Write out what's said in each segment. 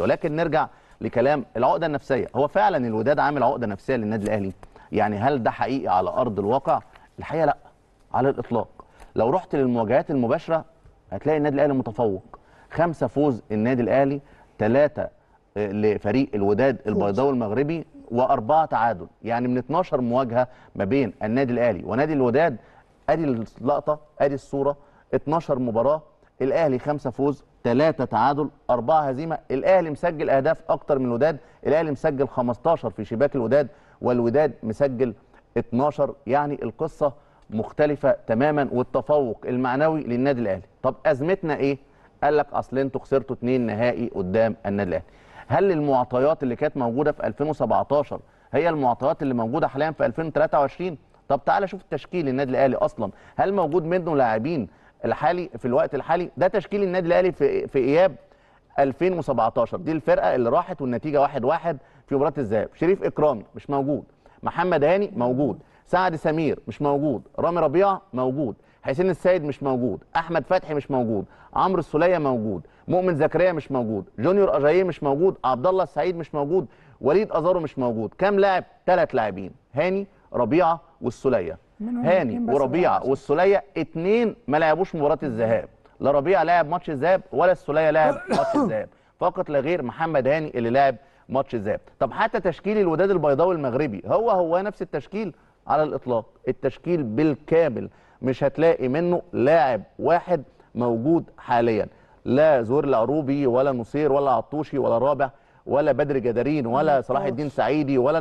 ولكن نرجع لكلام العقده النفسيه هو فعلا الوداد عامل عقده نفسيه للنادي الاهلي يعني هل ده حقيقي على ارض الواقع الحقيقه لا على الاطلاق لو رحت للمواجهات المباشره هتلاقي النادي الاهلي متفوق خمسه فوز النادي الاهلي ثلاثه آه، لفريق الوداد البيضاوي المغربي واربعه تعادل يعني من 12 مواجهه ما بين النادي الاهلي ونادي الوداد ادي اللقطه ادي الصوره 12 مباراه الاهلي خمسه فوز ثلاثه تعادل اربعه هزيمه الاهلي مسجل اهداف اكتر من الوداد الاهلي مسجل 15 في شباك الوداد والوداد مسجل 12 يعني القصه مختلفه تماما والتفوق المعنوي للنادي الاهلي طب ازمتنا ايه قال لك اصل انتوا خسرتوا اثنين نهائي قدام النادي الاهلي هل المعطيات اللي كانت موجوده في 2017 هي المعطيات اللي موجوده حاليا في 2023 طب تعالى شوف تشكيل النادي الاهلي اصلا هل موجود منه لاعبين الحالي في الوقت الحالي ده تشكيل النادي الاهلي في في اياب 2017 دي الفرقه اللي راحت والنتيجه 1-1 واحد واحد في مباراه الذهاب شريف اكرامي مش موجود محمد هاني موجود سعد سمير مش موجود رامي ربيعه موجود حسين السيد مش موجود احمد فتحي مش موجود عمرو السوليه موجود مؤمن زكريا مش موجود جونيور اجايه مش موجود عبد الله السعيد مش موجود وليد ازارو مش موجود كام لاعب ثلاث لاعبين هاني ربيعه والسوليه هاني وربيعه والسوليه اثنين ما لعبوش مباراه الذهاب لا ربيعه لعب ماتش الذهاب ولا السوليه لعب ماتش الذهاب فقط لا غير محمد هاني اللي لعب ماتش الذهاب طب حتى تشكيل الوداد البيضاوي المغربي هو هو نفس التشكيل على الاطلاق التشكيل بالكامل مش هتلاقي منه لاعب واحد موجود حاليا لا زهير العروبي ولا نصير ولا عطوشي ولا رابع ولا بدر جدارين ولا صلاح الدين سعيدي ولا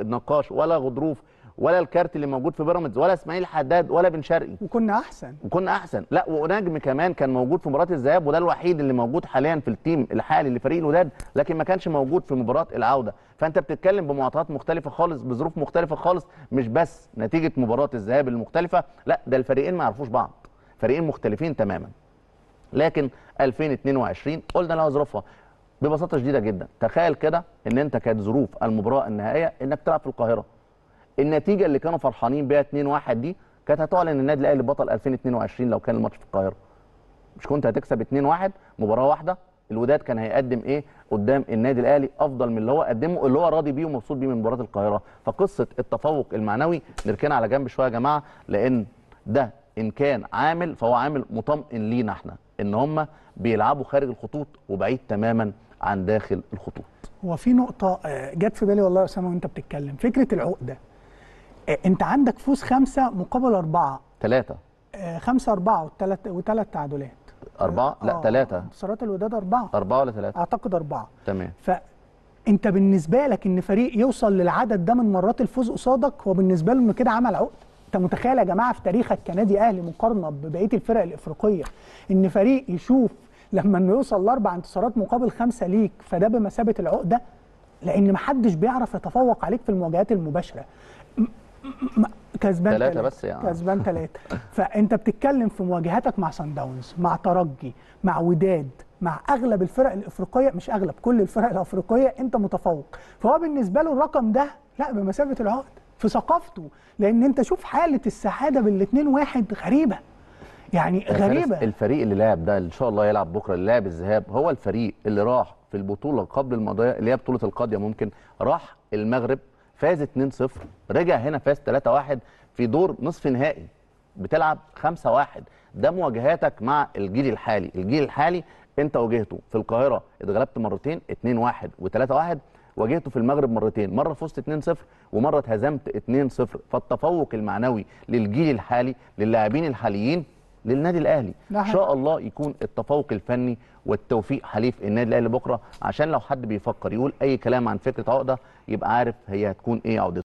النقاش ولا غضروف ولا الكارت اللي موجود في بيراميدز ولا اسماعيل حداد ولا بن شرقي وكنا احسن وكنا احسن لا ونجم كمان كان موجود في مباراه الذهاب وده الوحيد اللي موجود حاليا في التيم الحالي لفريق الوداد لكن ما كانش موجود في مباراه العوده فانت بتتكلم بمعطيات مختلفه خالص بظروف مختلفه خالص مش بس نتيجه مباراه الذهاب المختلفه لا ده الفريقين ما يعرفوش بعض فريقين مختلفين تماما لكن 2022 قلنا لها ظروفها ببساطه شديده جدا تخيل كده ان انت كانت ظروف المباراه النهائيه انك تلعب في القاهره النتيجه اللي كانوا فرحانين بيها 2-1 دي كانت هتعلن النادي الاهلي بطل 2022 لو كان الماتش في القاهره مش كنت هتكسب 2-1 مباراه واحده الوداد كان هيقدم ايه قدام النادي الاهلي افضل من اللي هو قدمه اللي هو راضي بيه ومبسوط بيه من مباراه القاهره فقصه التفوق المعنوي نركنها على جنب شويه يا جماعه لان ده ان كان عامل فهو عامل مطمئن لينا احنا ان هم بيلعبوا خارج الخطوط وبعيد تماما عن داخل الخطوط هو في نقطه آه، جت في بالي والله يا اسامه وانت بتتكلم فكره العقده إيه، انت عندك فوز خمسه مقابل اربعه ثلاثه آه، خمسه اربعه وثلاث وثلاث تعادلات اربعه؟ لا ثلاثه آه، انتصارات الوداد اربعه اربعه ولا ثلاثه؟ اعتقد اربعه تمام فانت بالنسبه لك ان فريق يوصل للعدد ده من مرات الفوز قصادك هو بالنسبه له انه كده عمل عقد انت متخيل يا جماعه في تاريخك كنادي اهلي مقارنه ببقيه الفرق الافريقيه ان فريق يشوف لما انه يوصل لاربع انتصارات مقابل خمسه ليك فده بمثابه العقده لان محدش بيعرف يتفوق عليك في المواجهات المباشره كسبان ثلاثة بس يعني كسبان ثلاثة فأنت بتتكلم في مواجهاتك مع سان داونز مع ترجي مع وداد مع أغلب الفرق الأفريقية مش أغلب كل الفرق الأفريقية أنت متفوق فهو بالنسبة له الرقم ده لا بمثابة العقد في ثقافته لأن أنت شوف حالة السعادة بالاتنين واحد غريبة يعني, يعني غريبة الفريق اللي لعب ده إن شاء الله يلعب بكرة اللي لعب الذهاب هو الفريق اللي راح في البطولة قبل الماضية اللي هي بطولة القاضية ممكن راح المغرب فاز 2-0 رجع هنا فاز 3-1 في دور نصف نهائي بتلعب 5-1 ده مواجهاتك مع الجيل الحالي الجيل الحالي انت واجهته في القاهره اتغلبت مرتين 2-1 و3-1 واجهته في المغرب مرتين مره فزت 2-0 ومره اتهزمت 2-0 فالتفوق المعنوي للجيل الحالي للاعبين الحاليين للنادي الاهلي ان شاء الله يكون التفوق الفني والتوفيق حليف النادي الاهلي بكره عشان لو حد بيفكر يقول اي كلام عن فكره عقده يبقى عارف هي هتكون ايه عقده